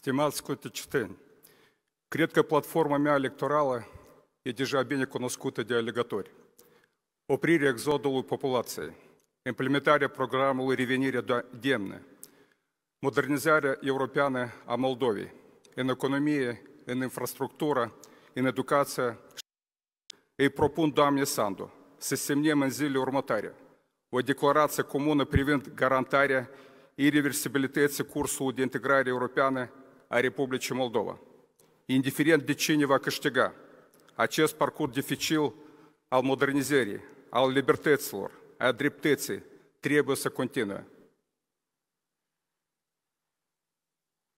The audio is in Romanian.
Stimați coteciteni, cred că platforma mea electorală e deja bine cunoscută de alegători. Oprirea exodului populației, implementarea programului Revenire Demnă, modernizarea europeană a Moldovei, în economie, în infrastructură, în educație. Îi propun, doamne Sandu, să semnăm în zilele următoare o declarație comună privind garantarea irreversibilității cursului de integrare europeană a Republicii Moldova. Indiferent de cine va câștiga, acest parcurs dificil al modernizării, al libertăților, a dreptății, trebuie să continue.